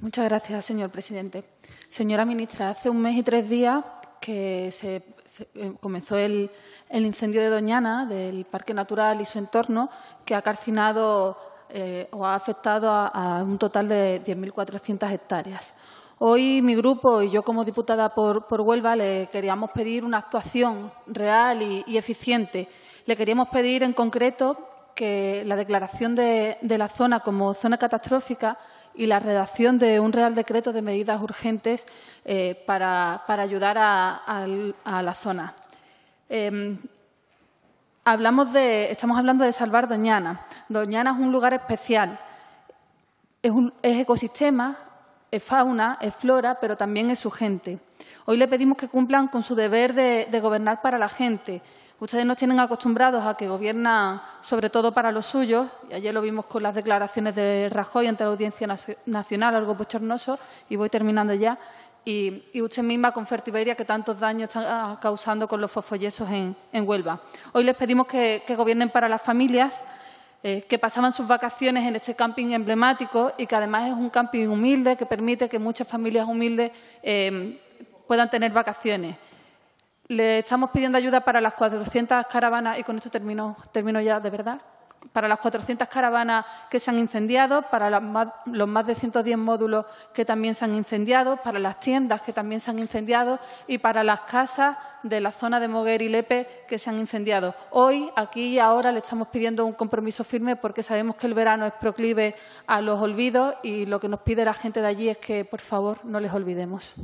Muchas gracias, señor presidente. Señora ministra, hace un mes y tres días que se, eh, comenzó el, incendio de Doñana, del Parque Natural y su entorno, que ha carcinado eh, o ha afectado a, un total de 10.400 hectáreas. Hoy mi grupo y yo como diputada por, Huelva le queríamos pedir una actuación real y eficiente. Le queríamos pedir en concreto que la declaración de, la zona como zona catastrófica y la redacción de un Real Decreto de medidas urgentes eh, para, ayudar a, la zona. Em, hablamos de, estamos hablando de salvar Doñana. Doñana es un lugar especial. Es, ecosistema, es fauna, es flora, pero también es su gente. Hoy le pedimos que cumplan con su deber de gobernar para la gente Ustedes nos tienen acostumbrados a que gobierna sobre todo para los suyos, y ayer lo vimos con las declaraciones de Rajoy ante la Audiencia Nacional, algo bochornoso, y voy terminando ya. Y, usted misma con Fertiberia, que tantos daños está ah, causando con los fosfoyesos en, Huelva. Hoy les pedimos que, gobiernen para las familias, eh, que pasaban sus vacaciones en este camping emblemático y que además es un camping humilde que permite que muchas familias humildes eh, puedan tener vacaciones. Le estamos pidiendo ayuda para las 400 caravanas, y con esto termino, ya de verdad, para las 400 caravanas que se han incendiado, para los más, los más de 110 módulos que también se han incendiado, para las tiendas que también se han incendiado y para las casas de la zona de Moguer y Lepe que se han incendiado. Hoy, aquí y ahora, le estamos pidiendo un compromiso firme porque sabemos que el verano es proclive a los olvidos y lo que nos pide la gente de allí es que, por favor, no les olvidemos.